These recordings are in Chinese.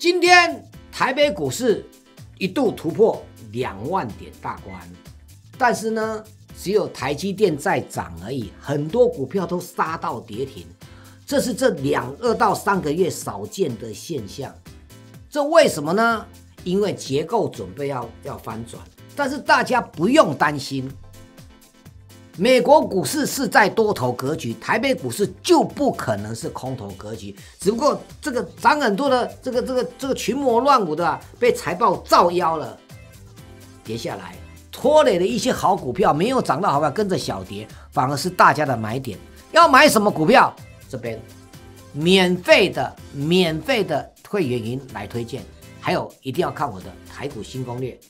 今天台北股市一度突破两万点大关，但是呢，只有台积电在涨而已，很多股票都杀到跌停，这是这两二到三个月少见的现象。这为什么呢？因为结构准备要要翻转，但是大家不用担心。美国股市是在多头格局，台北股市就不可能是空头格局。只不过这个涨很多的这个这个这个群魔乱舞的、被财报造妖了，跌下来拖累了一些好股票，没有涨到好票跟着小跌，反而是大家的买点。要买什么股票？这边免费的免费的会员营来推荐，还有一定要看我的台股新攻略。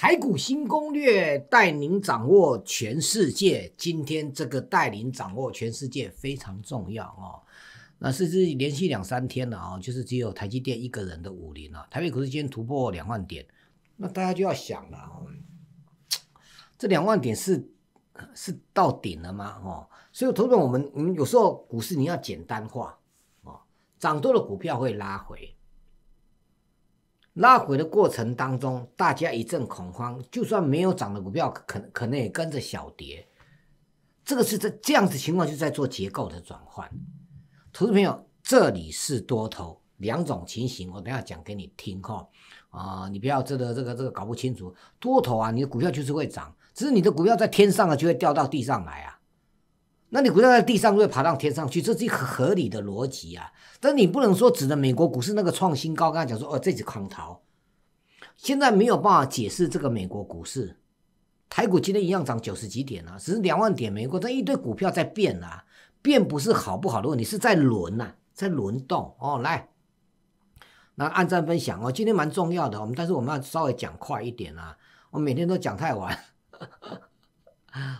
台股新攻略带您掌握全世界。今天这个带领掌握全世界非常重要哦。那甚至连续两三天了啊，就是只有台积电一个人的五零了。台北股市今天突破两万点，那大家就要想了哦，这两万点是是到顶了吗？哦，所以投资者，我们我们有时候股市你要简单化哦，涨多的股票会拉回。拉回的过程当中，大家一阵恐慌，就算没有涨的股票，可可能也跟着小跌。这个是在这样子情况就在做结构的转换。投资朋友，这里是多头，两种情形，我等下讲给你听哈。啊，你不要这个这个这个搞不清楚，多头啊，你的股票就是会涨，只是你的股票在天上啊，就会掉到地上来啊。那你股票在地上会爬到天上去，这是一合理的逻辑啊。但你不能说指着美国股市那个创新高，刚才讲说哦，这只狂逃。现在没有办法解释这个美国股市。台股今天一样涨九十几点啊，只是两万点没过。这一堆股票在变啊，变不是好不好的问题，是在轮呐，在轮动哦。来，那按赞分享哦，今天蛮重要的，我们但是我们要稍微讲快一点啊，我每天都讲太晚。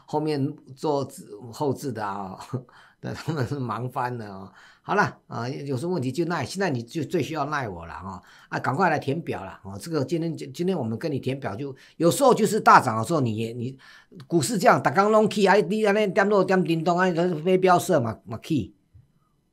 后面做后置的啊，那他们是忙翻的啊。好了啊，有什么问题就赖，现在你就最需要赖我了啊！啊，赶快来填表了哦。这个今天今天我们跟你填表，就有时候就是大涨的时候，你你股市这样打刚 l key 啊，你安尼点落点叮咚啊，是飞镖射嘛嘛 key，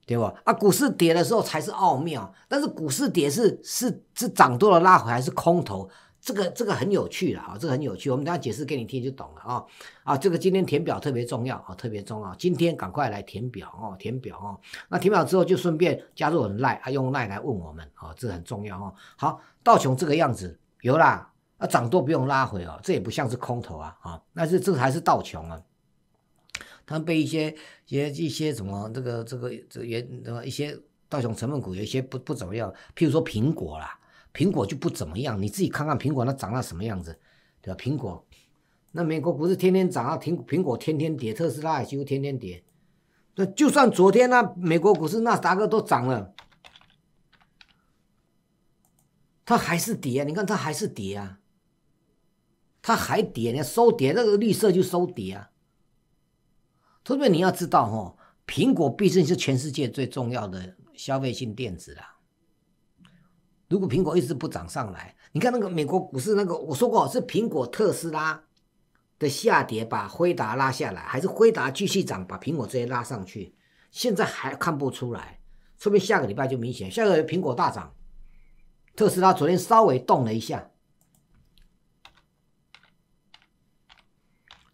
对不？啊，股市跌的时候才是奥妙，但是股市跌是是是涨多了拉回还是空头？这个这个很有趣的哈，这个很有趣，我们等下解释给你听就懂了啊啊！这个今天填表特别重要啊，特别重要，今天赶快来填表哦，填表哦。那填表之后就顺便加入奈啊，用奈来问我们啊，这很重要哦。好，道琼这个样子有啦，啊涨多不用拉回哦，这也不像是空头啊啊，那是这还是道琼啊，他被一些一些一些什么这个这个这也什一些道琼成分股有一些不不怎么样，譬如说苹果啦。苹果就不怎么样，你自己看看苹果那长到什么样子，对吧？苹果那美国股市天天涨啊，苹苹果天天跌，特斯拉也几乎天天跌。那就算昨天那美国股市纳斯达克都涨了，它还是跌。啊！你看它还是跌啊，它还跌呢，收跌，那个绿色就收跌啊。特别你要知道哦，苹果毕竟是全世界最重要的消费性电子啊。如果苹果一直不涨上来，你看那个美国股市那个，我说过是苹果、特斯拉的下跌把辉达拉下来，还是辉达继续涨把苹果直接拉上去？现在还看不出来，说明下个礼拜就明显。下个苹果大涨，特斯拉昨天稍微动了一下，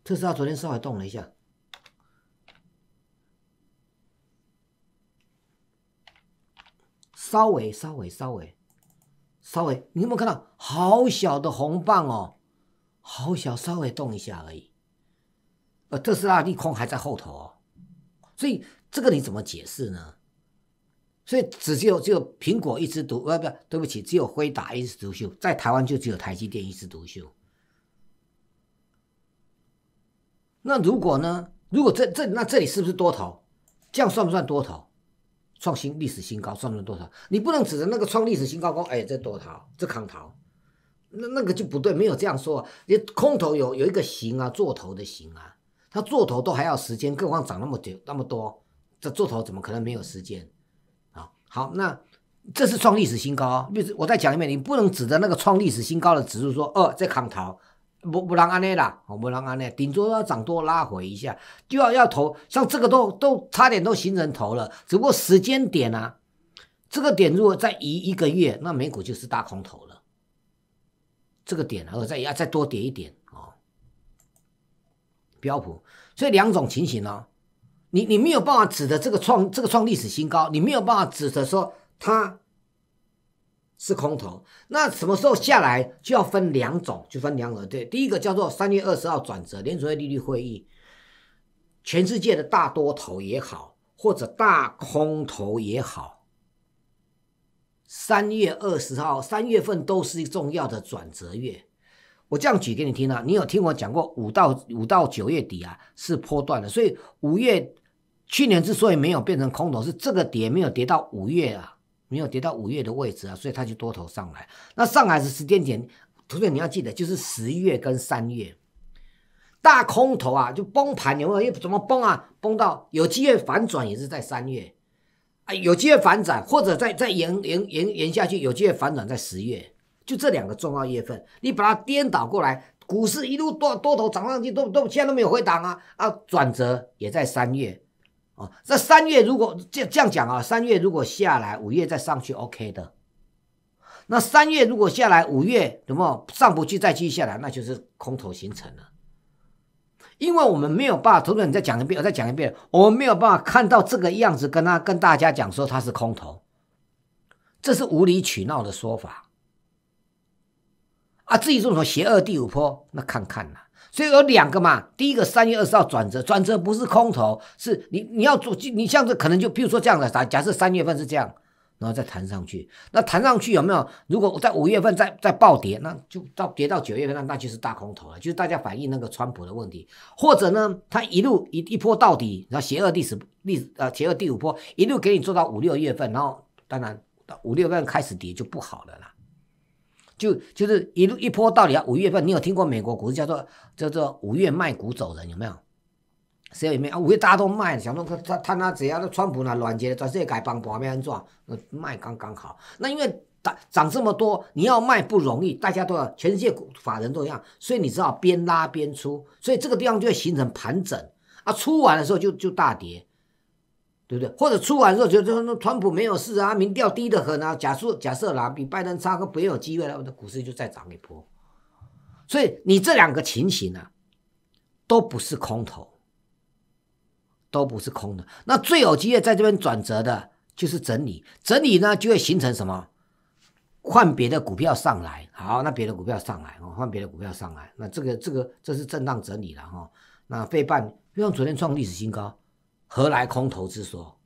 特斯拉昨天稍微动了一下，稍微，稍微，稍微。稍微，你有没有看到好小的红棒哦？好小，稍微动一下而已。呃，特斯拉利空还在后头，哦，所以这个你怎么解释呢？所以只有只有苹果一枝独，呃，不，对不起，只有辉达一枝独秀，在台湾就只有台积电一枝独秀。那如果呢？如果这这那这里是不是多头？这样算不算多头？创新历史新高，创了多少？你不能指着那个创历史新高，说哎，在多少？在扛逃，那那个就不对，没有这样说你空头有有一个型啊，做头的型啊，他做头都还要时间，更何况涨那么久那么多，这做头怎么可能没有时间啊？好，那这是创历史新高，我再讲一遍，你不能指着那个创历史新高的指数说哦，在扛逃。不，不能安内啦，我不能安内，顶多要涨多拉回一下，就要要投，像这个都都差点都形成头了，只不过时间点啊，这个点如果再移一个月，那美股就是大空头了。这个点然后再压再多跌一点啊，标普，所以两种情形呢，你你没有办法指的这个创这个创历史新高，你没有办法指的说它。是空头，那什么时候下来就要分两种，就分两种。对。第一个叫做三月二十号转折，联储会利率会议，全世界的大多头也好，或者大空头也好，三月二十号、三月份都是重要的转折月。我这样举给你听啊，你有听我讲过，五到五到九月底啊是波段的，所以五月去年之所以没有变成空头，是这个跌没有跌到五月啊。没有跌到五月的位置啊，所以它就多头上来。那上海的时间点，图片你要记得，就是十月跟三月大空头啊就崩盘，有没有？因怎么崩啊？崩到有机会反转也是在三月啊，有机会反转或者再再延延延延下去有机会反转在十月，就这两个重要月份，你把它颠倒过来，股市一路多多头涨上去，都都现在都没有回档啊啊，转折也在三月。那三月如果这这样讲啊，三月如果下来，五月再上去，OK 的。那三月如果下来，五月怎么上不去再继续下来，那就是空头形成了。因为我们没有办法，同志你再讲一遍，我再讲一遍，我们没有办法看到这个样子，跟他跟大家讲说它是空头，这是无理取闹的说法啊！自己动手，邪恶第五波，那看看呐。所以有两个嘛，第一个三月二十号转折，转折不是空头，是你你要做，你像这可能就比如说这样的假假设三月份是这样，然后再弹上去，那弹上去有没有？如果在五月份再再暴跌，那就到跌到九月份，那那就是大空头了，就是大家反映那个川普的问题，或者呢，他一路一一波到底，然后邪恶第十第呃邪恶第五波一路给你做到五六月份，然后当然五六月份开始跌就不好了啦。就就是一路一波到底啊，五月份你有听过美国股市叫做叫做五月卖股走人有没有？谁有没啊？五月大家都卖，想说他他那只要那川普那软姐全世界改帮不还没人做，卖刚刚好。那因为涨涨这么多，你要卖不容易，大家都要全世界法人都一样，所以你知道边拉边出，所以这个地方就会形成盘整啊，出完的时候就就大跌。对不对？或者出完之后，觉得那川普没有事啊，民调低得很啊。假设假设拿比拜登差，可不有机会了？我的股市就再涨一波。所以你这两个情形啊，都不是空头，都不是空的。那最有机会在这边转折的，就是整理。整理呢，就会形成什么？换别的股票上来。好，那别的股票上来，哦，换别的股票上来。那这个这个这是震荡整理了哈。那费半就像昨天创历史新高。何来空头之说？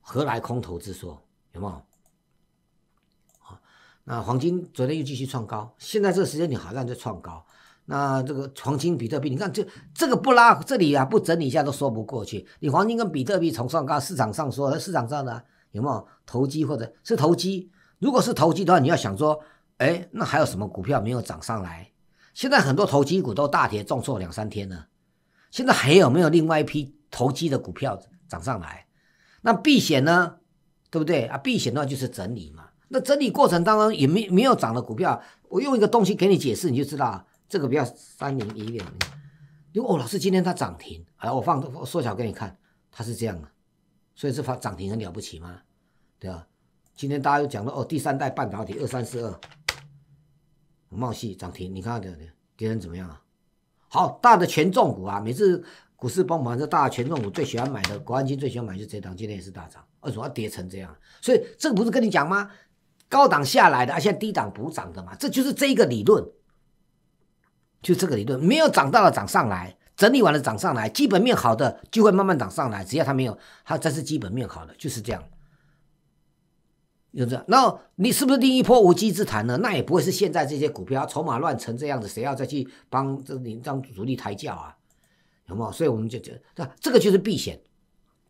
何来空头之说？有没有？啊，那黄金昨天又继续创高，现在这个时间你好像在创高。那这个黄金、比特币，你看这这个不拉这里啊，不整理一下都说不过去。你黄金跟比特币创上高，市场上说，市场上的有没有投机或者是投机？如果是投机的话，你要想说，哎，那还有什么股票没有涨上来？现在很多投机股都大跌，重挫两三天了。现在还有没有另外一批？投机的股票涨上来，那避险呢？对不对啊？避险的话就是整理嘛。那整理过程当中也没没有涨的股票，我用一个东西给你解释，你就知道。这个不要三零一六，因果哦，老师今天它涨停，哎，我放我缩小给你看，它是这样的，所以是发涨停很了不起吗？对吧？今天大家又讲到哦，第三代半导体二三四二，茂冒戏涨停，你看的敌人怎么样啊？好大的权重股啊，每次。股市崩盘是大权重，股最喜欢买的；国安金最喜欢买就这档，今天也是大涨。为什么跌成这样？所以这个不是跟你讲吗？高档下来的啊，现在低档补涨的嘛，这就是这一个理论。就这个理论，没有涨大的涨上来，整理完了涨上来，基本面好的就会慢慢涨上来。只要它没有它，这是基本面好的，就是这样。就这样，那你是不是第一波无稽之谈呢？那也不会是现在这些股票筹码乱成这样子，谁要再去帮这你当主力抬轿啊？有没有？所以我们就觉得，这个就是避险，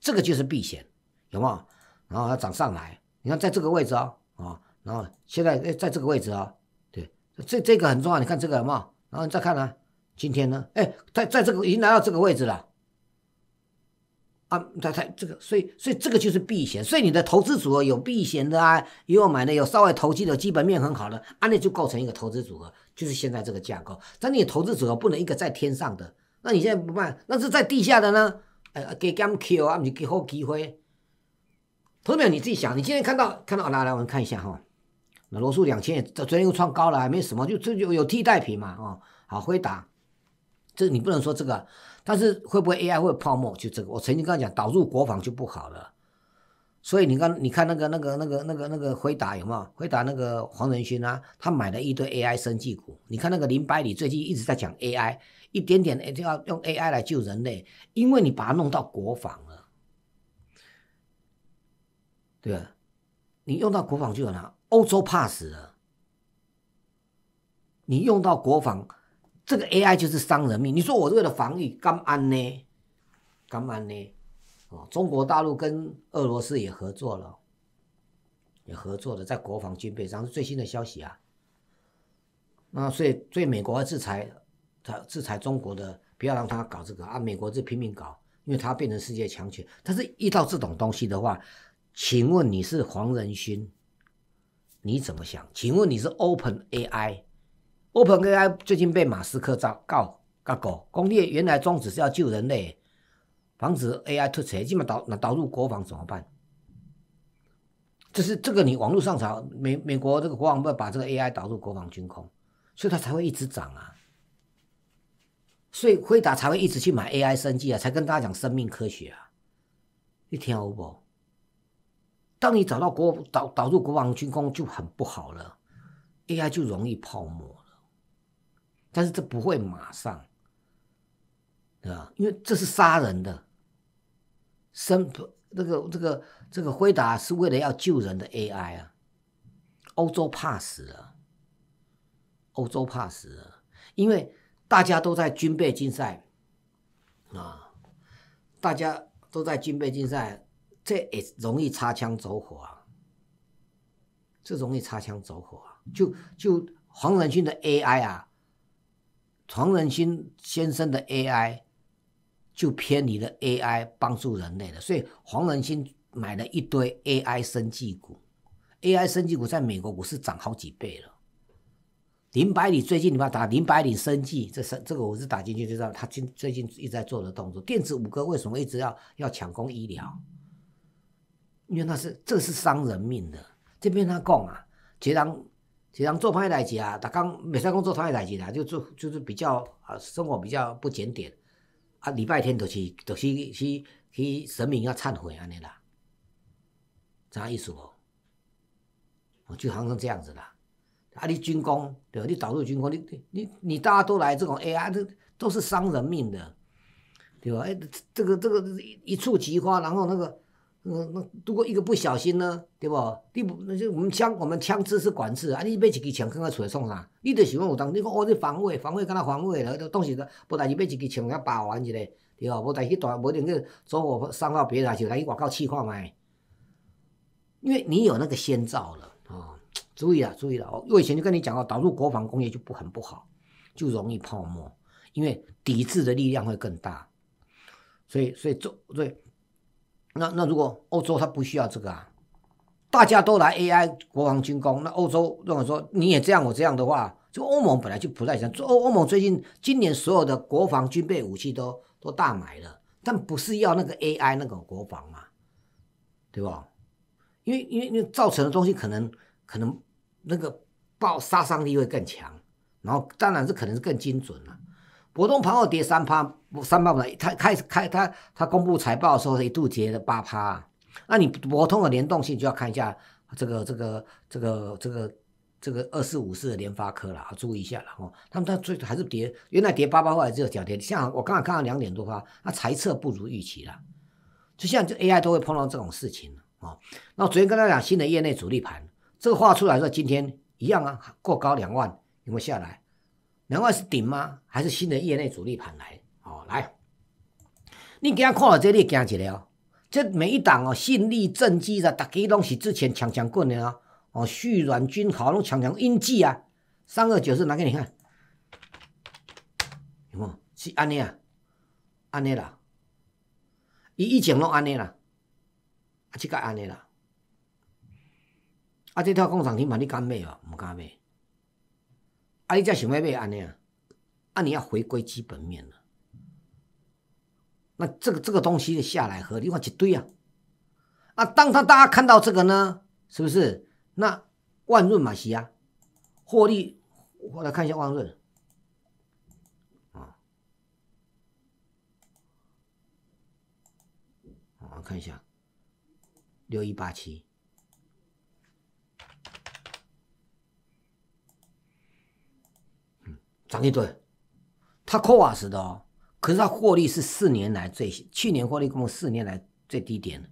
这个就是避险，有没有？然后它涨上来，你看在这个位置啊，啊，然后现在哎在这个位置啊，对，这这个很重要。你看这个有没有？然后你再看呢，今天呢，哎，在在这个已经来到这个位置了，啊，它它这个，所以所以这个就是避险。所以你的投资组合有避险的啊，也有买的，有稍微投机的，基本面很好的，啊，那就构成一个投资组合，就是现在这个架构。但你投资组合不能一个在天上的。那你现在不卖，那是在地下的呢？哎，给点 Q 啊，你给好机会。朋友们，你自己想，你现在看到看到哪来？我们看一下哈。那罗素两千，这昨天又创高了，没什么，就这就有替代品嘛，哦，好回答。这你不能说这个，但是会不会 AI 会有泡沫？就这个，我曾经他讲，导入国防就不好了。所以你看，你看那个那个那个那个那个回答有没有？回答那个黄仁勋啊，他买了一堆 AI 升级股。你看那个林百里最近一直在讲 AI。一点点，的就要用 AI 来救人类，因为你把它弄到国防了，对啊，你用到国防就有了，欧洲怕死了。你用到国防，这个 AI 就是伤人命。你说我为了防御，干嘛呢？干嘛呢？哦，中国大陆跟俄罗斯也合作了，也合作的在国防军备上是最新的消息啊。那所以对美国的制裁。他制裁中国的，不要让他搞这个啊！美国这拼命搞，因为他变成世界强权。但是遇到这种东西的话，请问你是黄仁勋，你怎么想？请问你是 Open AI？Open AI 最近被马斯克告告告狗，工业原来宗旨是要救人类，防止 AI 脱车，起嘛导导入国防怎么办？就是这个你网络上查美美国这个国防部把这个 AI 导入国防军控，所以他才会一直涨啊。所以辉达才会一直去买 AI 生技啊，才跟大家讲生命科学啊，你听好不？当你找到国导导入国防军工就很不好了，AI 就容易泡沫了。但是这不会马上，对吧？因为这是杀人的，生这那个这个这个辉达是为了要救人的 AI 啊。欧洲怕死了，欧洲怕死了，因为。大家都在军备竞赛，啊，大家都在军备竞赛，这也容易擦枪走火啊，这容易擦枪走火啊。就就黄仁勋的 AI 啊，黄仁勋先生的 AI 就偏离了 AI 帮助人类了，所以黄仁勋买了一堆 AI 生技股，AI 生技股在美国股市涨好几倍了。林百里最近你嘛打林百里生计，这生这个我是打进去，就知道他今最近一直在做的动作。电子五哥为什么一直要要抢攻医疗？因为那是这是伤人命的。这边他讲啊，其实人其实人做歹代志啊，他讲没三公做歹代志啦，就做就是比较啊生活比较不检点啊，礼拜天都是都是去去神明要忏悔安尼啦。啥意思哦？就好像这样子啦。啊！你军工，对吧？你导入军工，你你你你大家都来这种 AI，这都是伤人命的，对吧？哎，这个这个一触即发，然后那个，嗯，那如果一个不小心呢，对不？你不那就我们枪，我们枪支是管制啊，你被一支枪刚刚吹送啥？你就喜欢有当？你看哦，你防卫防卫跟他防卫了，当时不但是被一支枪给把玩一下，对吧？不但是大，不一定去走火伤到别人，就来去广告气化嘛，因为你有那个先兆了。注意了，注意了哦！我以前就跟你讲过，导入国防工业就不很不好，就容易泡沫，因为抵制的力量会更大。所以，所以这，对，那那如果欧洲它不需要这个啊，大家都来 AI 国防军工，那欧洲如果说你也这样，我这样的话，就欧盟本来就不太想。欧欧盟最近今年所有的国防军备武器都都大买了，但不是要那个 AI 那个国防嘛，对吧？因为因为因为造成的东西可能可能。那个爆杀伤力会更强，然后当然这可能是更精准了。博通盘后跌三趴，三趴本来它开始开它它公布财报的时候一度跌了八趴，那你博通的联动性就要看一下这个这个这个这个这个二四五四的联发科了，注意一下了哦。他们他最还是跌，原来跌八趴后来只有小跌，像我刚刚看到两点多趴。那财测不如预期了，就像这 AI 都会碰到这种事情哦。那昨天跟他讲新的业内主力盘。这个画出来说，今天一样啊，过高两万有没有下来？两万是顶吗？还是新的业内主力盘来？哦，来，你今看到这里惊起来哦，这每一档哦，信力正基的，大家拢是之前强强棍的啊，哦，旭软均豪拢强强印记啊，三二九是拿给你看，有木？是安尼啊，安尼啦，伊以前拢安尼啦，啊，这个安尼啦。啊，这条工厂停嘛？你敢买吗？唔敢买。啊，你才想要买安尼啊？啊，你要回归基本面了。那这个这个东西下来合理化一堆啊，啊，当他大家看到这个呢，是不是？那万润嘛是啊，获利我来看一下万润。啊，我看一下六一八七。涨一堆，他扣瓦实的，哦，可是他获利是四年来最去年获利，共四年来最低点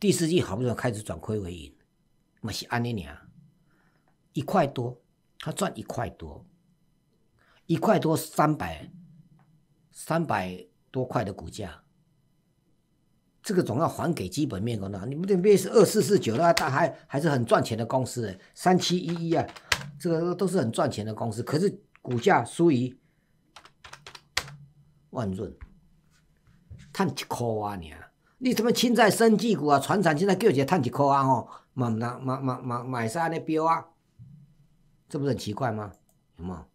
第四季好不容易开始转亏为盈，我是安尼啊，一块多，他赚一块多，一块多三百三百多块的股价，这个总要还给基本面股的。你们这边是二四四九的，它还还是很赚钱的公司三七一一啊，这个都是很赚钱的公司，可是。股价输于万润，赚一块啊！你什么轻在生级股啊、成长型啊，叫一个赚一块啊！吼，买哪买买买买啥的标啊？这不是很奇怪吗？有没有？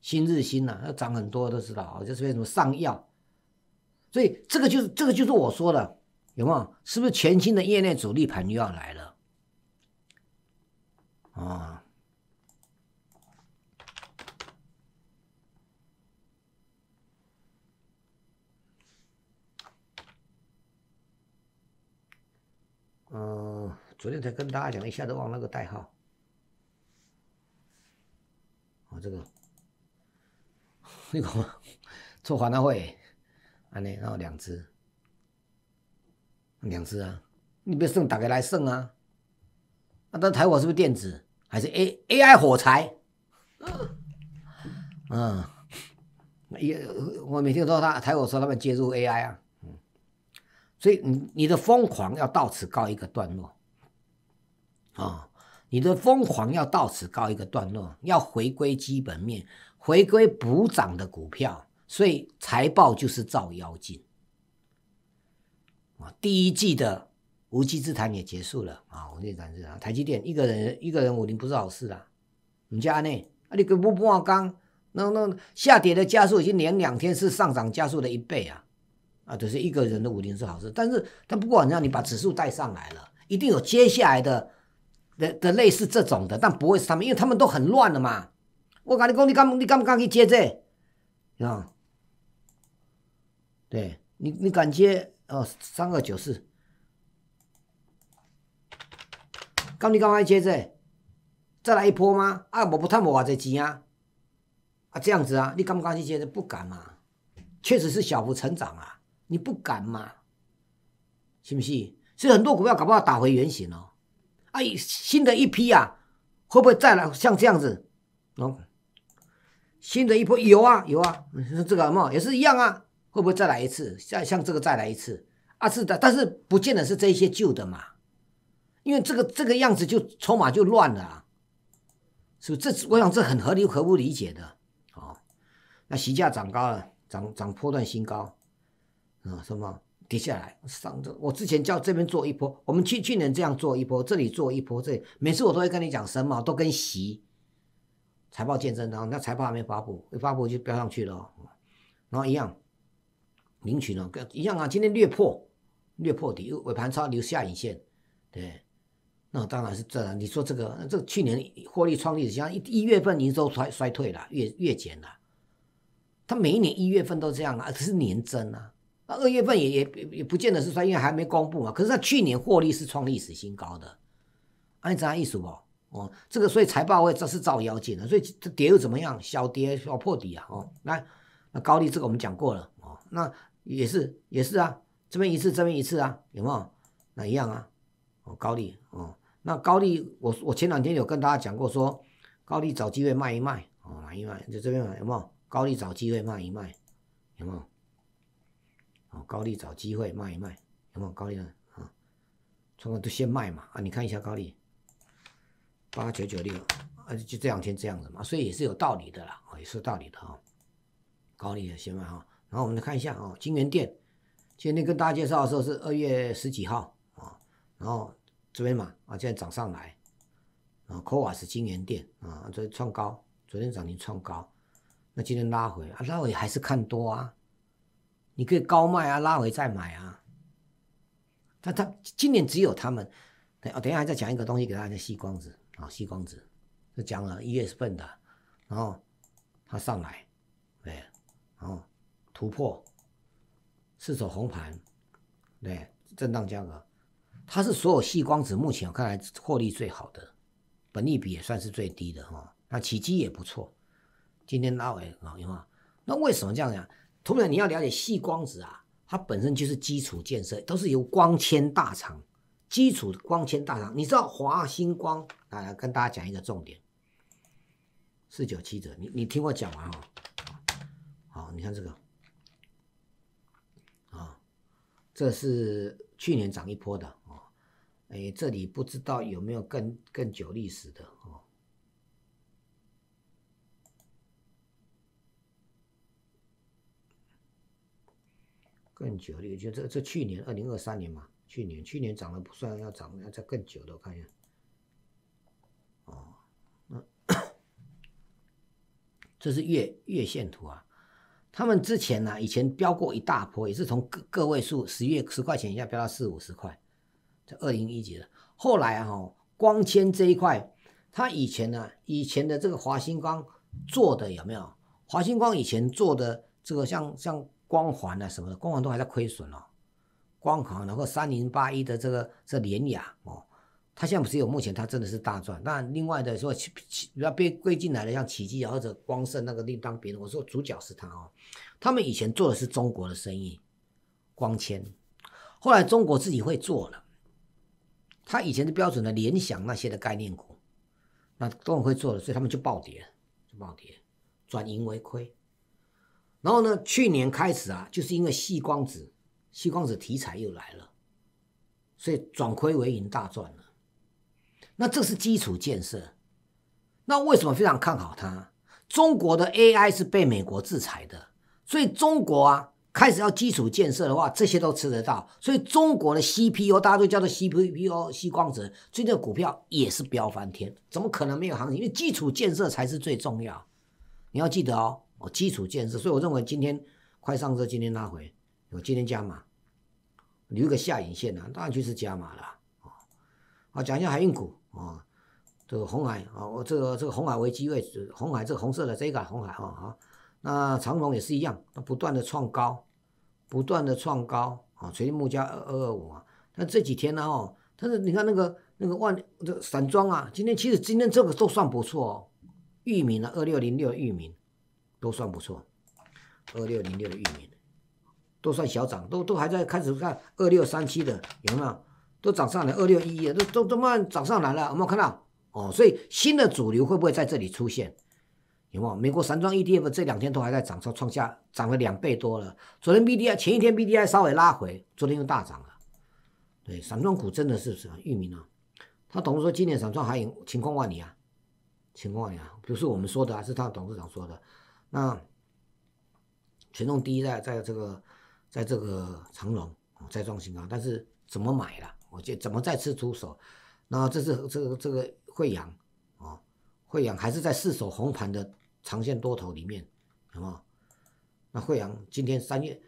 新日新啊，要涨很多都知道，就是为什么上药。所以这个就是这个就是我说的，有没有？是不是全新的业内主力盘又要来了？啊！嗯，昨天才跟大家讲了一下子了那个代号，啊，这个，那个做华恼会，安尼然后两只，两只啊，你别剩打开来剩啊，那台火是不是电子，还是 A A I 火柴？嗯，也我每天说他台火说他们接入 A I 啊。所以你你的疯狂要到此告一个段落啊，你的疯狂要到此告一个段落，要回归基本面，回归补涨的股票。所以财报就是照妖镜啊，第一季的无稽之谈也结束了啊。我跟你讲，啊，台积电一个人一个人五零不是好事啊。你家呢？内你个跟不不刚那那下跌的加速已经连两天是上涨加速的一倍啊。啊，只是一个人的五零是好事，但是，但不管让你把指数带上来了，一定有接下来的的的类似这种的，但不会是他们，因为他们都很乱的嘛。我跟你讲，你敢你敢不敢去接这？啊，对你，你敢接？哦，三二九四，敢你敢不敢接这？再来一波吗？啊，我不太我这钱啊，啊这样子啊，你敢不敢去接这？不敢嘛，确实是小幅成长啊。你不敢嘛？是不是？所以很多股票搞不好打回原形哦。哎，新的一批啊，会不会再来像这样子？哦，新的一波有啊有啊，这个嘛也是一样啊，会不会再来一次？再像这个再来一次啊？是的，但是不见得是这些旧的嘛，因为这个这个样子就筹码就乱了啊，是不是？这我想这很合理，可不理解的。哦。那席价涨高了，涨涨破段新高。啊，什么跌下来？上周我之前叫这边做一波，我们去去年这样做一波，这里做一波，这每次我都会跟你讲什么，都跟息财报见证然后那财报还没发布，一发布就飙上去了，然后一样，领取呢，跟一样啊，今天略破，略破底，尾盘超留下影线，对，那当然是这，你说这个这去年获利创历史，像一一月份营收衰衰退了，月月减了，他每一年一月份都这样啊，是年增啊。那二月份也也也不见得是说，因为还没公布嘛。可是它去年获利是创历史新高。的，哎，咱意思哦，哦，这个所以财报会这是造妖精的。所以这跌又怎么样？小跌小破底啊，哦，来，那高利这个我们讲过了，哦，那也是也是啊，这边一次，这边一次啊，有没有？那一样啊，哦，高利哦，那高利我我前两天有跟大家讲过，说高利找机会卖一卖，哦，买一卖，在这边买有没有？高利找机会卖一卖，有没有？高利找机会卖一卖，有没有高利呢？啊，创高都先卖嘛啊！你看一下高利，八九九六，啊就这两天这样子嘛，所以也是有道理的啦，也是有道理的哦，高利先卖哦，然后我们来看一下啊，金源店，今天跟大家介绍的时候是二月十几号啊，然后这边嘛啊，现在涨上来，啊，科瓦斯金源店啊，昨创高，昨天涨停创高，那今天拉回啊，拉回还是看多啊。你可以高卖啊，拉回再买啊。他他今年只有他们。等哦，等一下再讲一个东西给大家，细光子啊，细光子，就讲了一月份的，然后他上来，然后突破，四手红盘，对，震荡价格，它是所有细光子目前看来获利最好的，本利比也算是最低的哈。那起基也不错，今天拉回，哦，有啊，那为什么这样讲？同样，你要了解细光子啊，它本身就是基础建设，都是由光纤大厂，基础的光纤大厂。你知道华星光啊？跟大家讲一个重点，四九七折。你你听我讲完哈。好，你看这个，啊，这是去年涨一波的哦。哎，这里不知道有没有更更久历史的。更久，也就这这去年二零二三年嘛，去年去年涨了不算要涨，要再更久的，我看一下。哦，这是月月线图啊。他们之前呢，以前飙过一大波，也是从个个位数，十月十块钱一下飙到四五十块，这二零一级的。后来啊，光纤这一块，他以前呢，以前的这个华星光做的有没有？华星光以前做的这个像像。光环啊什么的，光环都还在亏损哦。光环，然后三零八一的这个这联雅哦，它现在不是有目前它真的是大赚。那另外的说，要被归进来的像奇迹啊或者光盛那个另当别论。我说主角是他哦，他们以前做的是中国的生意，光纤，后来中国自己会做了。他以前的标准的联想那些的概念股，那都会做了，所以他们就暴跌了，就暴跌，转盈为亏。然后呢？去年开始啊，就是因为细光子、细光子题材又来了，所以转亏为盈大赚了。那这是基础建设。那为什么非常看好它？中国的 AI 是被美国制裁的，所以中国啊，开始要基础建设的话，这些都吃得到。所以中国的 CPU 大家都叫做 CPU、c 细光子，所以这股票也是飙翻天。怎么可能没有行情？因为基础建设才是最重要。你要记得哦。基础建设，所以我认为今天快上车，今天拉回我今天加码，留个下影线啊，当然就是加码了啊。好，讲一下海运股啊，这个红海啊，我这个这个红海为机会，红海这个红色的这个红海啊啊，那长虹也是一样，它不断的创高，不断的创高啊，垂天木加二二五啊，那这几天呢哦，但是你看那个那个万这散装啊，今天其实今天这个都算不错哦，域名啊，二六零六域名，都算不错，二六零六的玉米都算小涨，都都还在开始看二六三七的有没有都涨上来二六一，一都都慢涨上来了有没有看到哦？所以新的主流会不会在这里出现？有没有美国散装 ETF 这两天都还在涨，创创下涨了两倍多了。昨天 BDI 前一天 BDI 稍微拉回，昨天又大涨了。对，散装股真的是什么玉米啊？他董事说今年散装还有情况万里啊，情况万里啊。不是我们说的，是他董事长说的。那权重第一在在这个，在这个长龙在创新高，但是怎么买了？我就怎么再次出手。那这是这个这个惠阳啊，惠阳还是在四手红盘的长线多头里面，有那惠阳今天三月，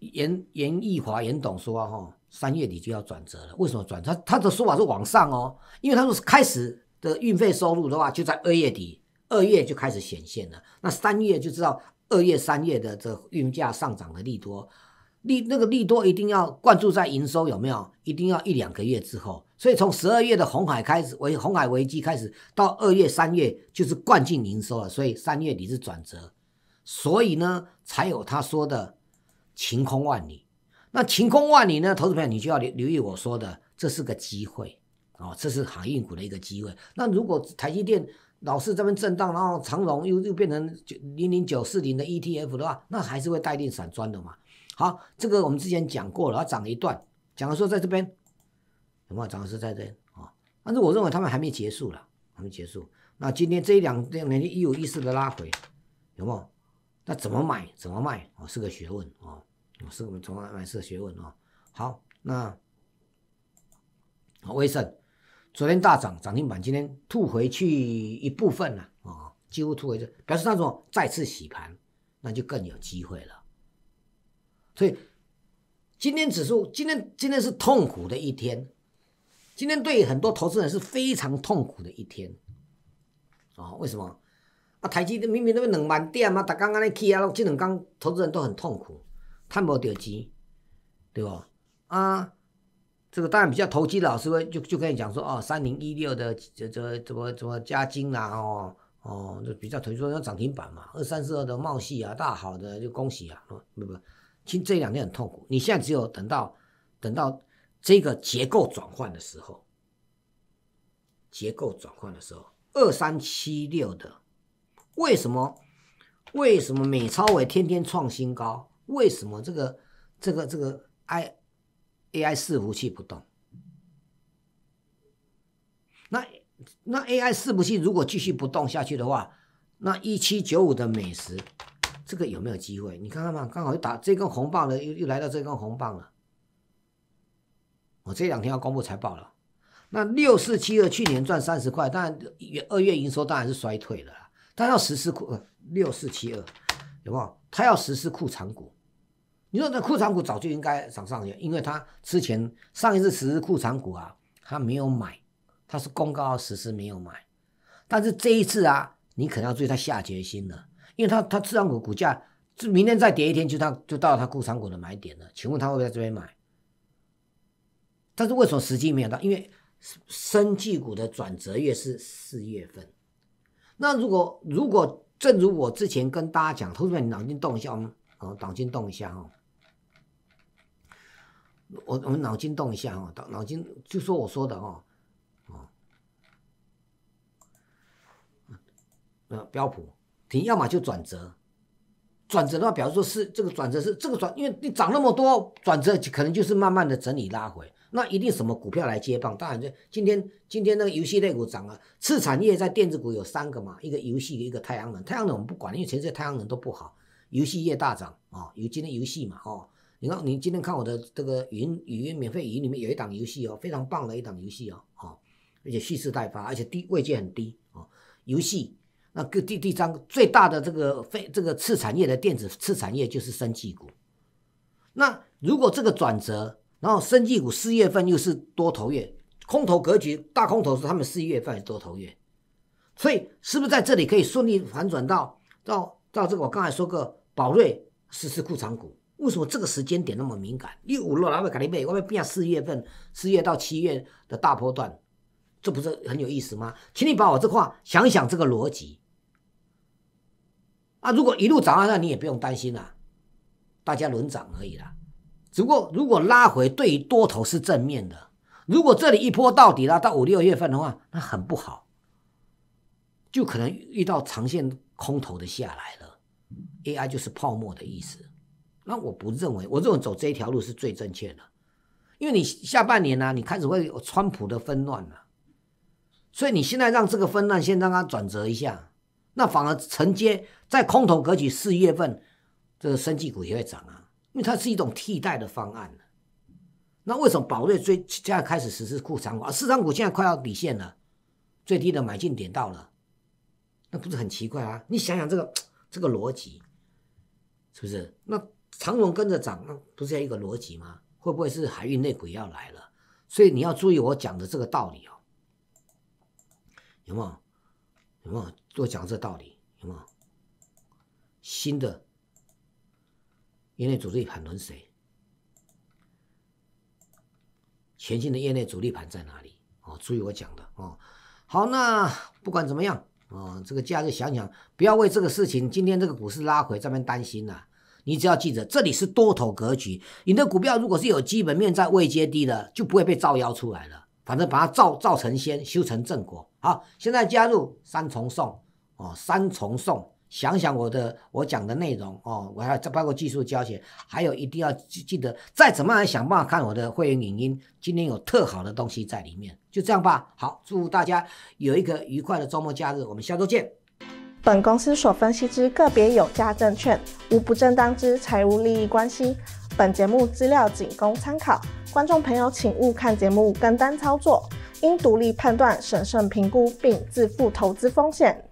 严严义华严董说哈，三月底就要转折了。为什么转？他他的说法是往上哦，因为他说开始的运费收入的话就在二月底。二月就开始显现了，那三月就知道二月、三月的这运价上涨的利多，利那个利多一定要灌注在营收有没有？一定要一两个月之后，所以从十二月的红海开始，为红海危机开始到二月、三月就是灌进营收了，所以三月底是转折，所以呢才有他说的晴空万里。那晴空万里呢，投资朋友你就要留留意我说的，这是个机会哦，这是航运股的一个机会。那如果台积电。老是这边震荡，然后长龙又又变成九零零九四零的 ETF 的话，那还是会带动散装的嘛？好，这个我们之前讲过了，它涨一段，讲的时候在这边，有没有涨的是在这啊？但是我认为他们还没结束啦，还没结束。那今天这一两天连续一有意次的拉回，有没有？那怎么卖？怎么卖？哦，是个学问哦，是个从还是个学问哦。好，那好，威胜。昨天大涨涨停板，今天吐回去一部分了，哦，几乎吐回去，表示那种再次洗盘，那就更有机会了。所以今天指数，今天今天是痛苦的一天，今天对很多投资人是非常痛苦的一天，啊，为什么啊？台积明明都要两万点嘛，大天安尼起啊，这两天投资人都很痛苦，赚不到钱，对不？啊。这个当然比较投机，老师会就就跟你讲说哦，三零一六的这这怎么怎么加金啊？哦哦，就比较突出要涨停板嘛，二三四二的茂系啊，大好的就恭喜啊！不不，其实这两天很痛苦，你现在只有等到等到这个结构转换的时候，结构转换的时候，二三七六的为什么为什么美超伟天天创新高？为什么这个这个这个 I？AI 四服器不动，那那 AI 四服器如果继续不动下去的话，那一七九五的美食，这个有没有机会？你看看嘛，刚好又打这根红棒了，又又来到这根红棒了。我这两天要公布财报了，那六四七二去年赚三十块，当然二月营收当然是衰退了，啦，但要实施库六四七二，有有？他要实施库藏股。你说那库藏股早就应该涨上去，因为他之前上一次实施库藏股啊，他没有买，他是公告实施没有买，但是这一次啊，你可能要对他下决心了，因为他他自然股股价这明天再跌一天，就他就到他库藏股的买点了，请问他会不会在这边买？但是为什么时机没有到？因为生计股的转折月是四月份，那如果如果正如我之前跟大家讲，投资者你脑筋动一下，我们哦脑筋动一下哦。我我们脑筋动一下哈，脑脑筋就说我说的哈，哦，呃，标普停，要么就转折，转折的话，比如说是这个转折是这个转，因为你涨那么多，转折可能就是慢慢的整理拉回，那一定什么股票来接棒？当然就今天今天那个游戏类股涨了，次产业在电子股有三个嘛，一个游戏，一个太阳能，太阳能我们不管，因为全世界太阳能都不好，游戏业大涨啊，有今天游戏嘛，哦。你看，你今天看我的这个云语音免费云里面有一档游戏哦，非常棒的一档游戏哦，哦，而且蓄势待发，而且低位阶很低哦。游戏那各第第张最大的这个非这个次产业的电子次产业就是生技股。那如果这个转折，然后生技股四月份又是多头月，空头格局大空头是他们四月份多头月，所以是不是在这里可以顺利反转到到到这个？我刚才说个宝瑞实施库藏股。为什么这个时间点那么敏感？你五六拉尾肯定被外面变四月份，四月到七月的大波段，这不是很有意思吗？请你把我这话想想这个逻辑。啊，如果一路涨，那你也不用担心了，大家轮涨而已啦。只不过如果拉回，对于多头是正面的；如果这里一波到底了，到五六月份的话，那很不好，就可能遇到长线空头的下来了。AI 就是泡沫的意思。那我不认为，我认为走这一条路是最正确的，因为你下半年呢，你开始会有川普的纷乱了，所以你现在让这个纷乱先让它转折一下，那反而承接在空头格局四月份，这个生计股也会涨啊，因为它是一种替代的方案。那为什么宝瑞最现在开始实施库仓股啊？市场股现在快要底线了，最低的买进点到了，那不是很奇怪啊？你想想这个这个逻辑，是不是？那。长龙跟着涨，不是一个逻辑吗？会不会是海运内鬼要来了？所以你要注意我讲的这个道理哦，有没有？有没有？多讲这道理有没有？新的业内主力盘轮谁？前进的业内主力盘在哪里？哦，注意我讲的哦。好，那不管怎么样，哦，这个假日想想，不要为这个事情，今天这个股市拉回这边担心呐。你只要记着，这里是多头格局，你的股票如果是有基本面在未接低的，就不会被造妖出来了。反正把它造造成仙，修成正果。好，现在加入三重送哦，三重送，想想我的我讲的内容哦，我还包括技术教学，还有一定要记记得，再怎么样想办法看我的会员影音，今天有特好的东西在里面。就这样吧，好，祝大家有一个愉快的周末假日，我们下周见。本公司所分析之个别有价证券，无不正当之财务利益关系。本节目资料仅供参考，观众朋友请勿看节目跟单操作，应独立判断、审慎评估并自负投资风险。